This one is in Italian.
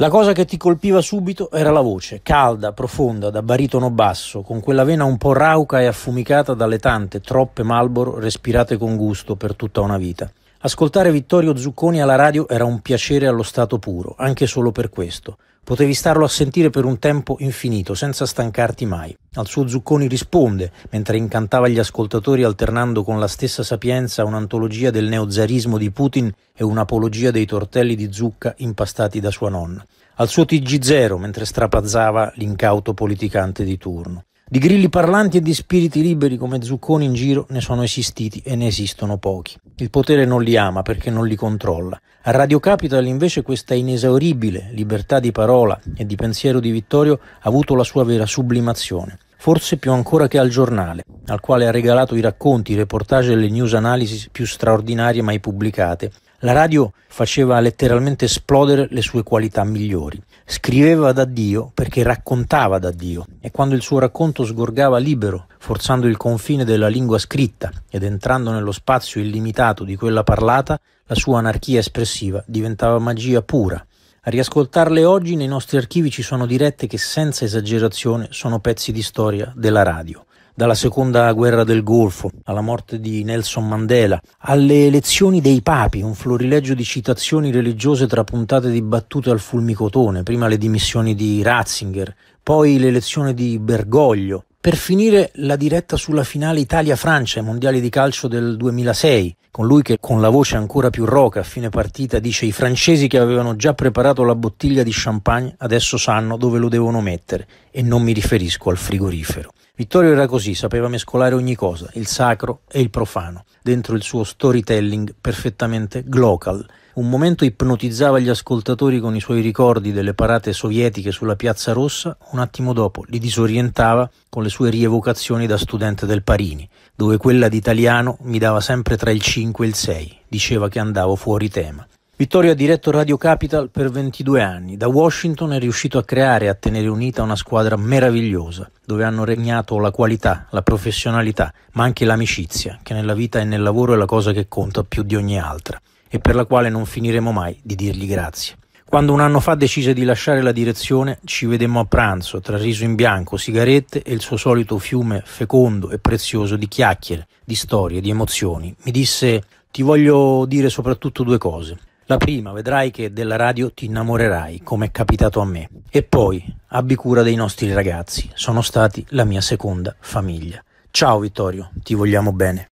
La cosa che ti colpiva subito era la voce, calda, profonda, da baritono basso, con quella vena un po' rauca e affumicata dalle tante, troppe Malboro respirate con gusto per tutta una vita. Ascoltare Vittorio Zucconi alla radio era un piacere allo stato puro, anche solo per questo. Potevi starlo a sentire per un tempo infinito, senza stancarti mai. Al suo Zucconi risponde, mentre incantava gli ascoltatori alternando con la stessa sapienza un'antologia del neozarismo di Putin e un'apologia dei tortelli di zucca impastati da sua nonna. Al suo TG0, mentre strapazzava l'incauto politicante di turno. Di grilli parlanti e di spiriti liberi come Zucconi in giro ne sono esistiti e ne esistono pochi. Il potere non li ama perché non li controlla. A Radio Capital invece questa inesauribile libertà di parola e di pensiero di Vittorio ha avuto la sua vera sublimazione forse più ancora che al giornale, al quale ha regalato i racconti, i reportage e le news analysis più straordinarie mai pubblicate, la radio faceva letteralmente esplodere le sue qualità migliori. Scriveva da Dio perché raccontava da Dio e quando il suo racconto sgorgava libero, forzando il confine della lingua scritta ed entrando nello spazio illimitato di quella parlata, la sua anarchia espressiva diventava magia pura. A riascoltarle oggi nei nostri archivi ci sono dirette che senza esagerazione sono pezzi di storia della radio dalla seconda guerra del Golfo alla morte di Nelson Mandela, alle elezioni dei papi, un florileggio di citazioni religiose trapuntate di battute al fulmicotone, prima le dimissioni di Ratzinger, poi l'elezione di Bergoglio, per finire la diretta sulla finale Italia-Francia ai mondiali di calcio del 2006, con lui che con la voce ancora più roca a fine partita dice i francesi che avevano già preparato la bottiglia di champagne adesso sanno dove lo devono mettere e non mi riferisco al frigorifero. Vittorio era così, sapeva mescolare ogni cosa, il sacro e il profano, dentro il suo storytelling perfettamente glocal. Un momento ipnotizzava gli ascoltatori con i suoi ricordi delle parate sovietiche sulla Piazza Rossa, un attimo dopo li disorientava con le sue rievocazioni da studente del Parini, dove quella d'italiano mi dava sempre tra il 5 e il 6, diceva che andavo fuori tema. Vittorio ha diretto Radio Capital per 22 anni. Da Washington è riuscito a creare e a tenere unita una squadra meravigliosa, dove hanno regnato la qualità, la professionalità, ma anche l'amicizia, che nella vita e nel lavoro è la cosa che conta più di ogni altra e per la quale non finiremo mai di dirgli grazie. Quando un anno fa decise di lasciare la direzione, ci vedemmo a pranzo, tra riso in bianco, sigarette e il suo solito fiume fecondo e prezioso di chiacchiere, di storie, di emozioni. Mi disse ti voglio dire soprattutto due cose. La prima, vedrai che della radio ti innamorerai, come è capitato a me. E poi, abbi cura dei nostri ragazzi, sono stati la mia seconda famiglia. Ciao Vittorio, ti vogliamo bene.